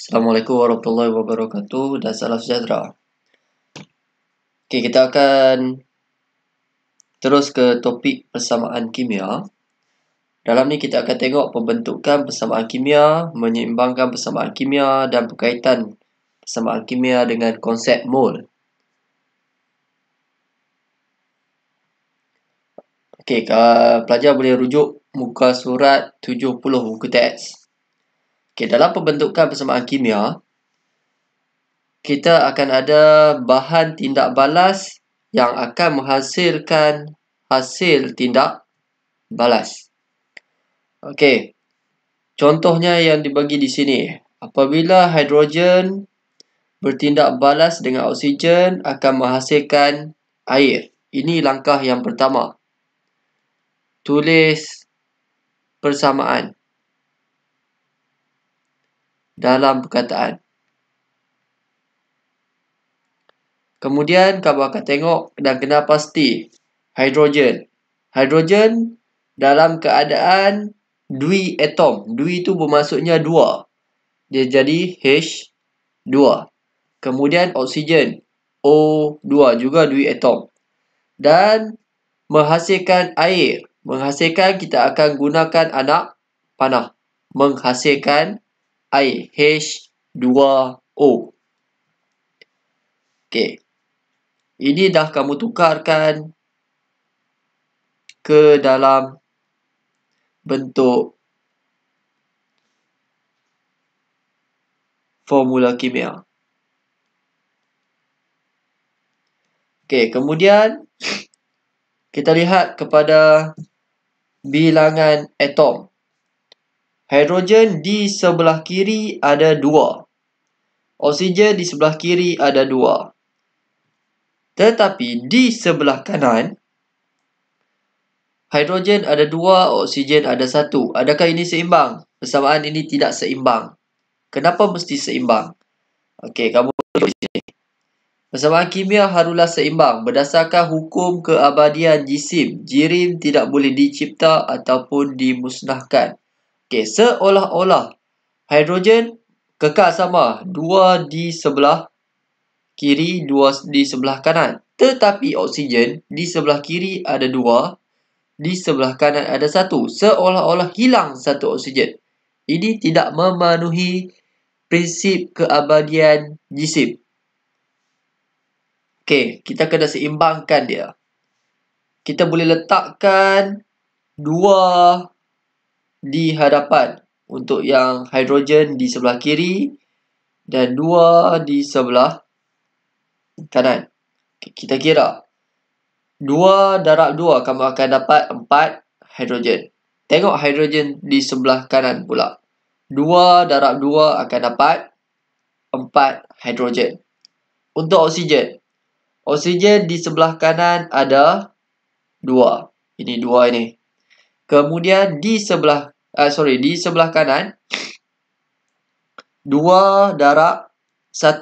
Assalamualaikum warahmatullahi wabarakatuh dan salam sejahtera. Okey, kita akan terus ke topik persamaan kimia. Dalam ni kita akan tengok pembentukan persamaan kimia, menyeimbangkan persamaan kimia dan berkaitan persamaan kimia dengan konsep mol. Okey, pelajar boleh rujuk muka surat 70 buku teks. Okey, dalam pembentukan persamaan kimia, kita akan ada bahan tindak balas yang akan menghasilkan hasil tindak balas. Okey. Contohnya yang dibagi di sini, apabila hidrogen bertindak balas dengan oksigen akan menghasilkan air. Ini langkah yang pertama. Tulis persamaan dalam perkataan. Kemudian, kamu akan tengok dan kena pasti hidrogen. Hidrogen dalam keadaan dui atom. Dui itu bermaksudnya dua. Dia jadi H2. Kemudian, oksigen. O2 juga dui atom. Dan, menghasilkan air. Menghasilkan, kita akan gunakan anak panah. Menghasilkan air air H2O. Okey. Ini dah kamu tukarkan ke dalam bentuk formula kimia. Okey, kemudian kita lihat kepada bilangan atom. Hidrogen di sebelah kiri ada dua, Oksigen di sebelah kiri ada dua. Tetapi di sebelah kanan, hidrogen ada dua, oksigen ada satu. Adakah ini seimbang? Persamaan ini tidak seimbang. Kenapa mesti seimbang? Okey, kamu tengok di sini. Persamaan kimia harulah seimbang berdasarkan hukum keabadian jisim. Jirim tidak boleh dicipta ataupun dimusnahkan. Okey, seolah-olah hidrogen kekal sama, dua di sebelah kiri, dua di sebelah kanan. Tetapi oksigen di sebelah kiri ada dua, di sebelah kanan ada satu. Seolah-olah hilang satu oksigen. Ini tidak memenuhi prinsip keabadian jisim. Okey, kita kena seimbangkan dia. Kita boleh letakkan dua di hadapan untuk yang hidrogen di sebelah kiri dan dua di sebelah kanan. Kita kira dua darab dua kamu akan dapat empat hidrogen. Tengok hidrogen di sebelah kanan pula. Dua darab dua akan dapat empat hidrogen. Untuk oksigen. Oksigen di sebelah kanan ada dua. Ini dua ini. Kemudian di sebelah uh, sorry di sebelah kanan 2 darab 1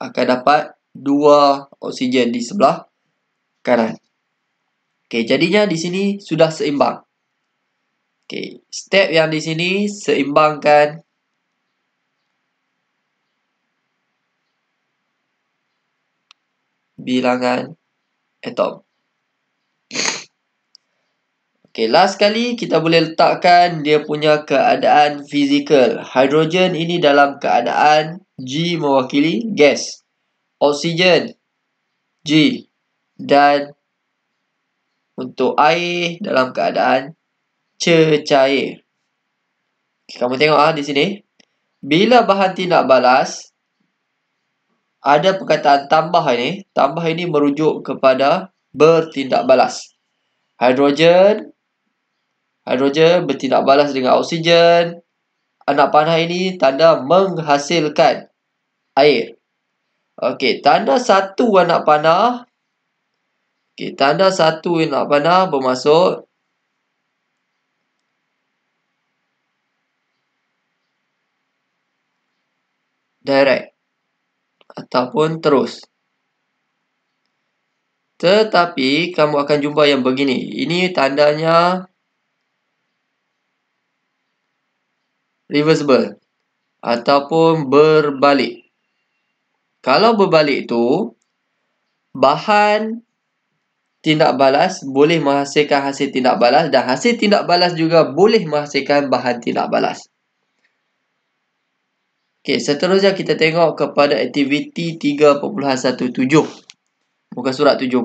akan dapat 2 oksigen di sebelah kanan. Okey, jadinya di sini sudah seimbang. Okey, step yang di sini seimbangkan bilangan atom. Okay, last kali kita boleh letakkan dia punya keadaan fizikal. Hidrogen ini dalam keadaan G mewakili gas. Oksigen, G. Dan untuk air dalam keadaan cecair. Okay, kamu tengok ah di sini. Bila bahan tindak balas, ada perkataan tambah ini. Tambah ini merujuk kepada bertindak balas. Hidrogen hidrogen bertindak balas dengan oksigen. Anak panah ini tanda menghasilkan air. Okey, tanda satu anak panah. Okey, tanda satu anak panah bermaksud direct ataupun terus. Tetapi kamu akan jumpa yang begini. Ini tandanya reversible ataupun berbalik. Kalau berbalik tu, bahan tindak balas boleh menghasilkan hasil tindak balas dan hasil tindak balas juga boleh menghasilkan bahan tindak balas. Okey, seterusnya kita tengok kepada aktiviti 3.17. Muka surat 70.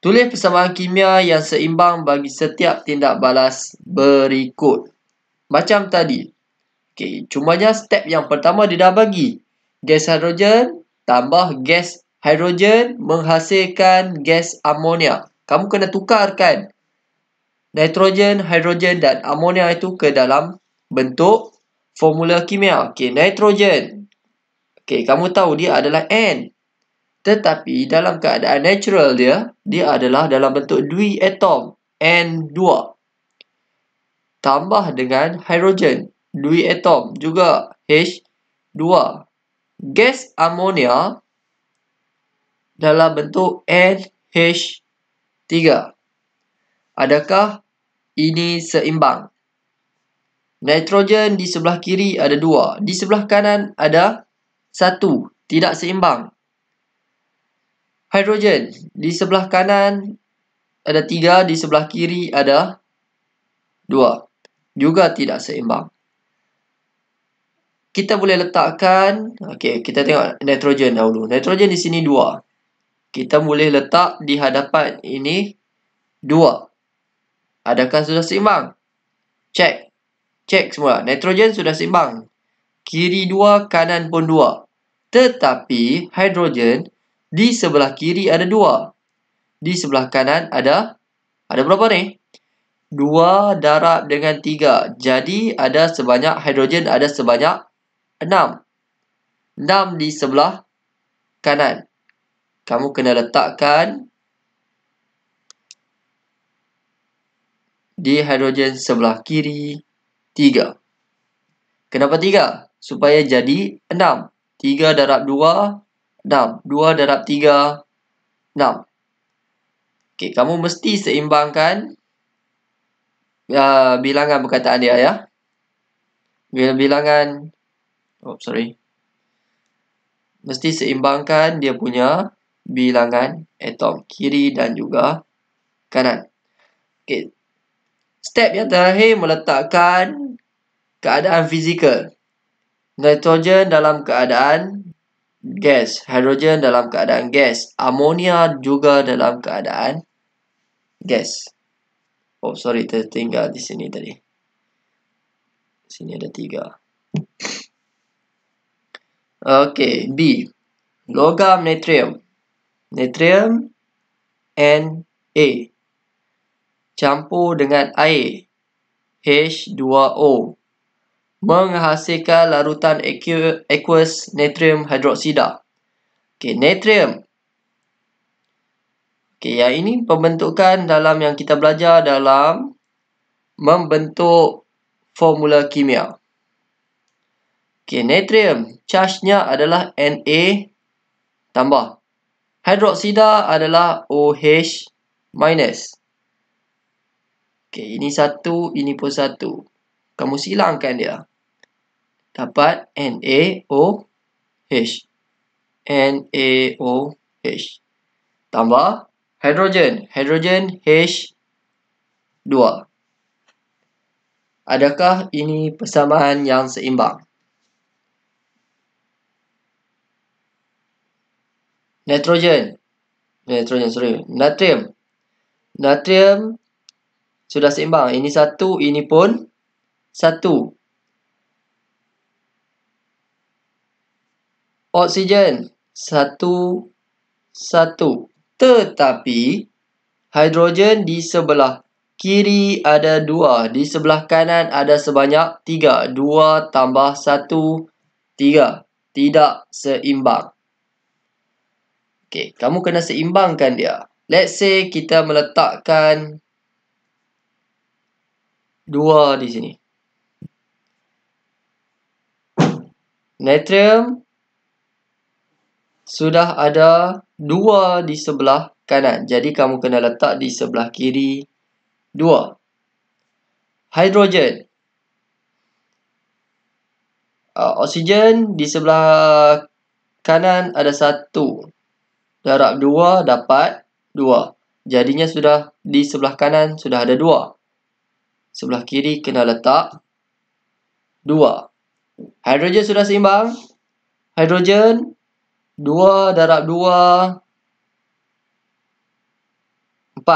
Tulis persamaan kimia yang seimbang bagi setiap tindak balas berikut. Macam tadi. Okey, cuma cumanya step yang pertama dia dah bagi. Gas hidrogen tambah gas hidrogen menghasilkan gas amonia. Kamu kena tukarkan nitrogen, hidrogen dan amonia itu ke dalam bentuk formula kimia. Okey, nitrogen. Okey, kamu tahu dia adalah N. Tetapi dalam keadaan natural dia, dia adalah dalam bentuk dui atom N2 tambah dengan hidrogen. Dua atom juga H2. Gas amonia dalam bentuk NH3. Adakah ini seimbang? Nitrogen di sebelah kiri ada dua. Di sebelah kanan ada satu. Tidak seimbang. Hidrogen di sebelah kanan ada tiga. Di sebelah kiri ada dua juga tidak seimbang. Kita boleh letakkan, okey, kita tengok nitrogen dahulu. Nitrogen di sini dua. Kita boleh letak di hadapan ini dua. Adakah sudah seimbang? Check. Check semua. Nitrogen sudah seimbang. Kiri dua, kanan pun dua. Tetapi hidrogen di sebelah kiri ada dua, Di sebelah kanan ada ada berapa ni? 2 darab dengan 3. Jadi ada sebanyak hidrogen ada sebanyak 6. 6 di sebelah kanan. Kamu kena letakkan di hidrogen sebelah kiri 3. Kenapa 3? Supaya jadi 6. 3 darab 2, 6. 2 darab 3, 6. Okay, kamu mesti seimbangkan uh, bilangan perkataan dia ya. Bila bilangan oh sorry. Mesti seimbangkan dia punya bilangan atom kiri dan juga kanan. Okey. Step yang terakhir meletakkan keadaan fizikal. Nitrogen dalam keadaan gas, hidrogen dalam keadaan gas, amonia juga dalam keadaan gas. Oh sorry tertinggal di sini tadi. Sini ada tiga. Okay B. Logam natrium. Natrium N A. Campur dengan air H2O menghasilkan larutan aqueous natrium hidroksida. Okay, natrium Okey, yang ini pembentukan dalam yang kita belajar dalam membentuk formula kimia. Okey, natrium charge-nya adalah Na tambah. Hidroksida adalah OH minus. Okey, ini satu, ini pun satu. Kamu silangkan dia. Dapat NaOH. NaOH. Tambah Hidrogen. Hidrogen H2. Adakah ini persamaan yang seimbang? Nitrogen. Nitrogen, sorry. Natrium. Natrium sudah seimbang. Ini satu, ini pun satu. Oksigen. Satu, satu. Tetapi, hidrogen di sebelah kiri ada 2. Di sebelah kanan ada sebanyak 3. 2 tambah 1, 3. Tidak seimbang. Okay, kamu kena seimbangkan dia. Let's say kita meletakkan 2 di sini. Natrium sudah ada dua di sebelah kanan. Jadi kamu kena letak di sebelah kiri dua. Hidrogen. Uh, oksigen di sebelah kanan ada satu. Darab dua dapat dua. Jadinya sudah di sebelah kanan sudah ada dua. Sebelah kiri kena letak dua. Hidrogen sudah seimbang. Hidrogen 2 darab 2 4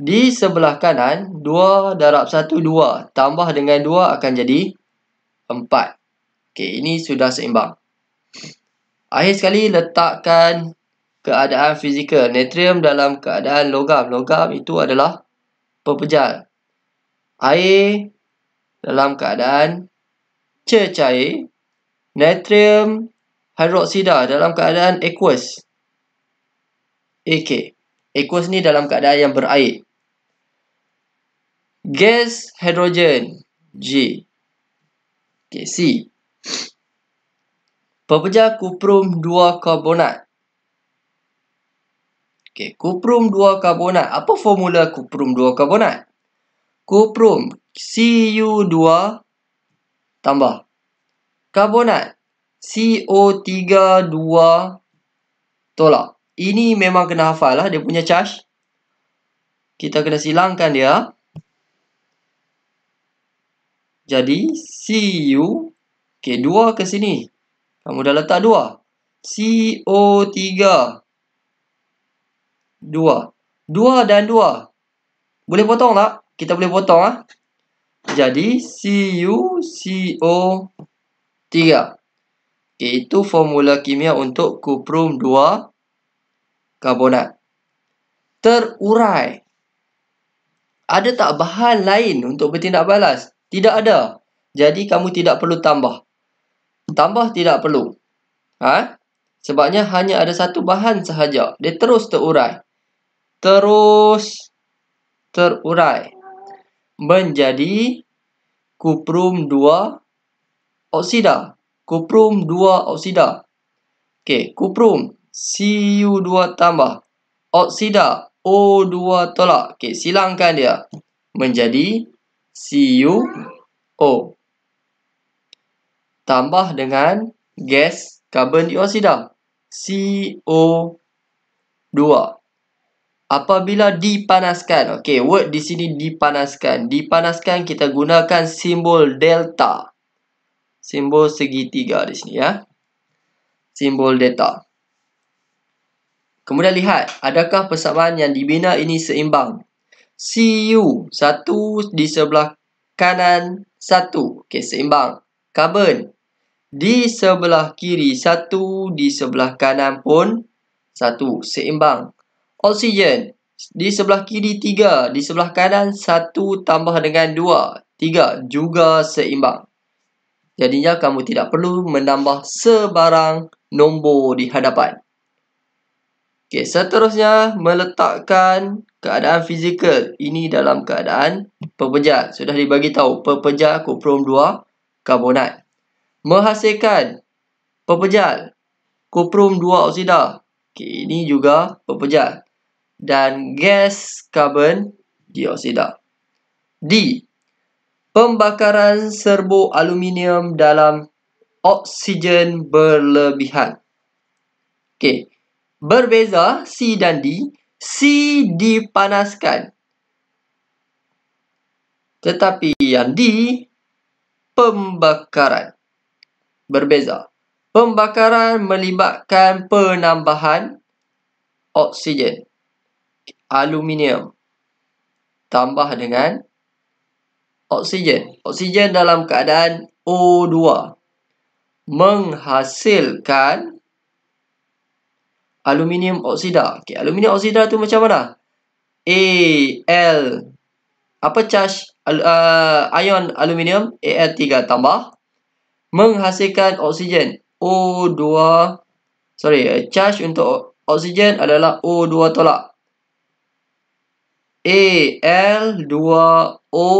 Di sebelah kanan 2 darab 1 2 Tambah dengan 2 akan jadi 4 okay, Ini sudah seimbang Akhir sekali letakkan keadaan fizikal Natrium dalam keadaan logam Logam itu adalah pepejal Air dalam keadaan cecair Natrium hidroksida dalam keadaan aqueous. AK. Aqueous ni dalam keadaan yang berair. Gas hidrogen. G. Okay, C. Pepejah kuprum 2 karbonat. Okay, kuprum 2 karbonat. Apa formula kuprum 2 karbonat? Kuprum Cu2 tambah karbonat CO32 tolak. Ini memang kena hafal lah. Dia punya charge. Kita kena silangkan dia. Jadi, Cu. Okey, dua ke sini. Kamu dah letak dua. CO3. Dua. Dua dan dua. Boleh potong tak? Kita boleh potong lah. Jadi, Cu, CO, 3 iaitu formula kimia untuk kuprum 2 karbonat. Terurai. Ada tak bahan lain untuk bertindak balas? Tidak ada. Jadi kamu tidak perlu tambah. Tambah tidak perlu. Ha? Sebabnya hanya ada satu bahan sahaja. Dia terus terurai. Terus terurai. Menjadi kuprum 2 oksida. Kuprum 2 oksida. Okey, kuprum Cu2 tambah oksida O2 tolak. Okey, silangkan dia menjadi CuO. Tambah dengan gas karbon dioksida CO2. Apabila dipanaskan. Okey, word di sini dipanaskan. Dipanaskan kita gunakan simbol delta simbol segitiga di sini ya. Simbol delta. Kemudian lihat, adakah persamaan yang dibina ini seimbang? Cu, satu di sebelah kanan, satu. Okey, seimbang. Karbon di sebelah kiri, satu. Di sebelah kanan pun, satu. Seimbang. Oksigen, di sebelah kiri, tiga. Di sebelah kanan, satu tambah dengan dua. Tiga, juga seimbang. Jadinya kamu tidak perlu menambah sebarang nombor di hadapan. Okey, seterusnya meletakkan keadaan fizikal ini dalam keadaan pepejat. Sudah dibagi tahu pepejat kuprom 2 karbonat. Menghasilkan pepejat kuprom 2 oksida. Okey, ini juga pepejat dan gas karbon dioksida. D pembakaran serbuk aluminium dalam oksigen berlebihan. Okey. Berbeza C dan D, C dipanaskan. Tetapi yang D pembakaran. Berbeza. Pembakaran melibatkan penambahan oksigen aluminium tambah dengan oksigen. Oksigen dalam keadaan O2 menghasilkan aluminium oksida. Okey, aluminium oksida tu macam mana? Al apa charge uh, ion aluminium Al3 tambah menghasilkan oksigen O2 sorry, uh, charge untuk oksigen adalah O2 tolak. Al2O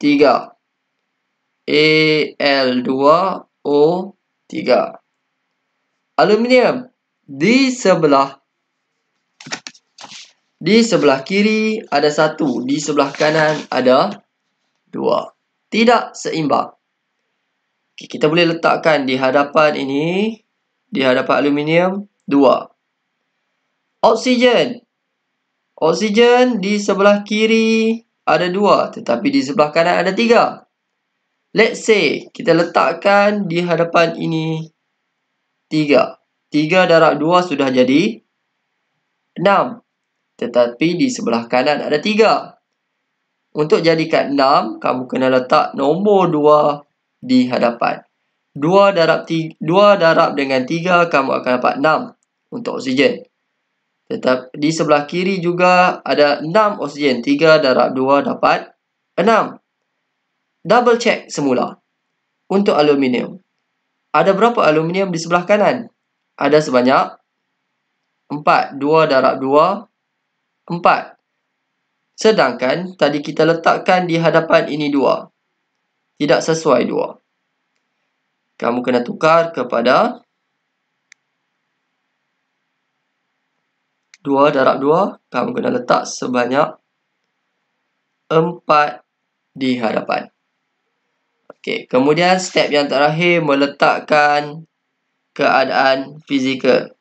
tiga. A, L, dua, O, tiga. Aluminium. Di sebelah. Di sebelah kiri ada satu. Di sebelah kanan ada dua. Tidak seimbang. Okay, kita boleh letakkan di hadapan ini. Di hadapan aluminium. Dua. Oksigen. Oksigen di sebelah kiri ada dua tetapi di sebelah kanan ada tiga. Let's say kita letakkan di hadapan ini tiga. Tiga darab dua sudah jadi enam. Tetapi di sebelah kanan ada tiga. Untuk jadikan enam, kamu kena letak nombor dua di hadapan. Dua darab, tiga, dua darab dengan tiga, kamu akan dapat enam untuk oksigen. Tetap di sebelah kiri juga ada 6 oksigen, 3 darab 2 dapat 6. Double check semula untuk aluminium. Ada berapa aluminium di sebelah kanan? Ada sebanyak 4, 2 darab 2, 4. Sedangkan tadi kita letakkan di hadapan ini 2. Tidak sesuai 2. Kamu kena tukar kepada Dua darab dua, kamu kena letak sebanyak empat di hadapan. Okey, kemudian step yang terakhir meletakkan keadaan fizikal.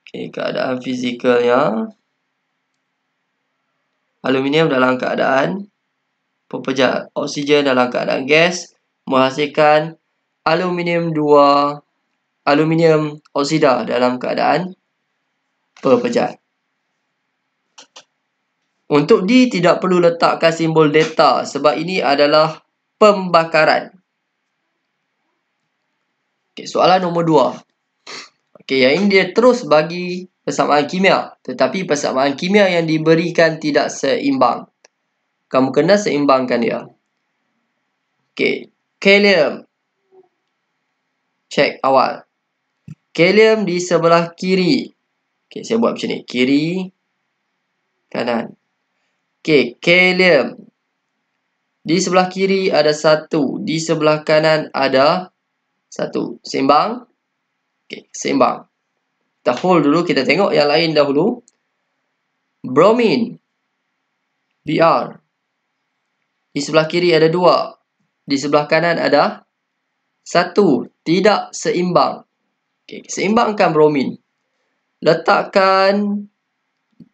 Okey, keadaan fizikalnya aluminium dalam keadaan pepejal, oksigen dalam keadaan gas menghasilkan aluminium 2 aluminium oksida dalam keadaan perpejat. Untuk D tidak perlu letakkan simbol delta sebab ini adalah pembakaran. Okey, soalan nombor 2. Okey, yang ini dia terus bagi persamaan kimia tetapi persamaan kimia yang diberikan tidak seimbang. Kamu kena seimbangkan dia. Okey, kalium check awal. Kalium di sebelah kiri. Okey, saya buat macam ni. Kiri, kanan. Okey, kalium. Di sebelah kiri ada satu. Di sebelah kanan ada satu. Seimbang. Okey, seimbang. Kita hold dulu. Kita tengok yang lain dahulu. Bromin, Br. Di sebelah kiri ada dua. Di sebelah kanan ada satu, tidak seimbang. Okay, seimbangkan bromin. Letakkan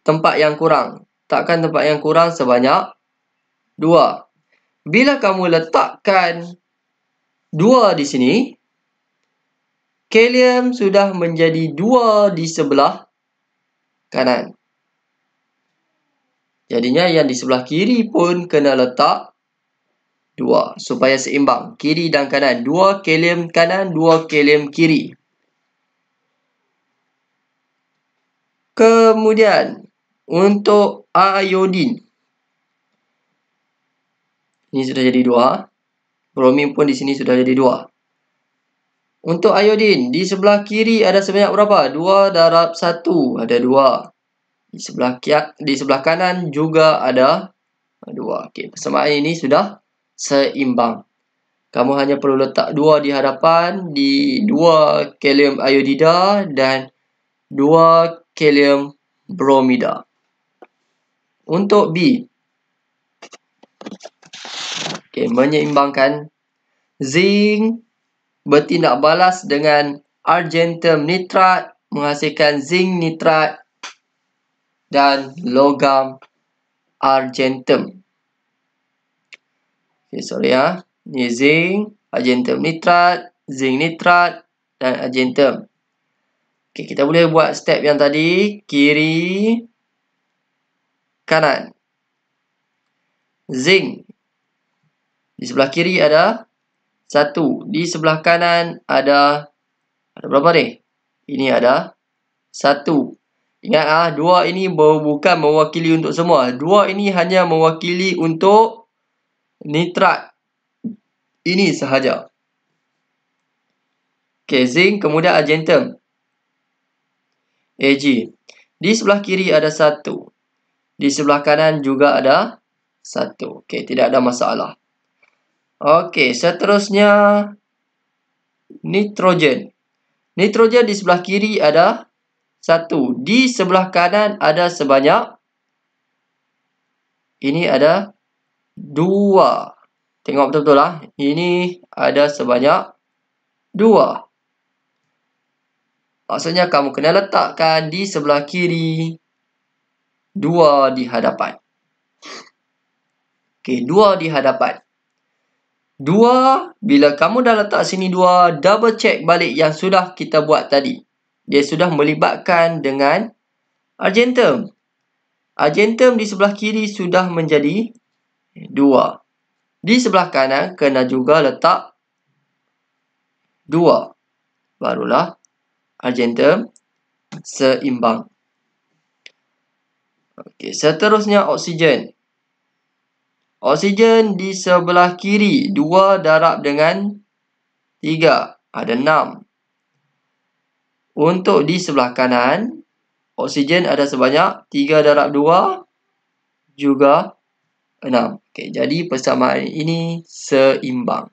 tempat yang kurang. Letakkan tempat yang kurang sebanyak. Dua, bila kamu letakkan dua di sini, kalium sudah menjadi dua di sebelah kanan. Jadinya yang di sebelah kiri pun kena letak Dua supaya seimbang kiri dan kanan dua kelim kanan dua kelim kiri kemudian untuk iodin ini sudah jadi dua bromin pun di sini sudah jadi dua untuk iodin di sebelah kiri ada sebanyak berapa dua darab satu ada dua di sebelah kiri di sebelah kanan juga ada dua okey persamaan ini sudah seimbang. Kamu hanya perlu letak dua di hadapan di dua kalium iodida dan dua kalium bromida. Untuk B. Okey, menyeimbangkan zinc bertindak balas dengan argentum nitrat menghasilkan zinc nitrat dan logam argentum. Okay, sorry ya. Ah. Ini zinc, argentum nitrat, zinc nitrat dan argentum. Okay, kita boleh buat step yang tadi. Kiri, kanan. Zinc. Di sebelah kiri ada satu. Di sebelah kanan ada, ada berapa ni? Ini ada satu. Ingat ah, dua ini bukan mewakili untuk semua. Dua ini hanya mewakili untuk nitrat ini sahaja. Okay, zinc kemudian argentum. Ag. Di sebelah kiri ada satu. Di sebelah kanan juga ada satu. Okay, tidak ada masalah. Okay, seterusnya nitrogen. Nitrogen di sebelah kiri ada satu. Di sebelah kanan ada sebanyak. Ini ada Dua, Tengok betul-betul lah. Ini ada sebanyak dua. Maksudnya kamu kena letakkan di sebelah kiri dua di hadapan. Okey, 2 di hadapan. Dua. bila kamu dah letak sini dua, double check balik yang sudah kita buat tadi. Dia sudah melibatkan dengan argentum. Argentum di sebelah kiri sudah menjadi Dua Di sebelah kanan kena juga letak dua Barulah argenta seimbang. Okey, seterusnya oksigen. Oksigen di sebelah kiri dua darab dengan tiga ada enam. Untuk di sebelah kanan, oksigen ada sebanyak tiga darab dua juga Enam. Okay, jadi persamaan ini seimbang.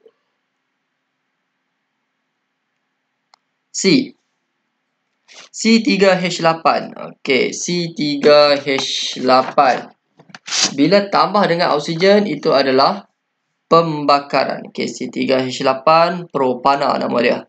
C. C3H8. Okey, C3H8. Bila tambah dengan oksigen itu adalah pembakaran. Okey, C3H8 propana nama dia.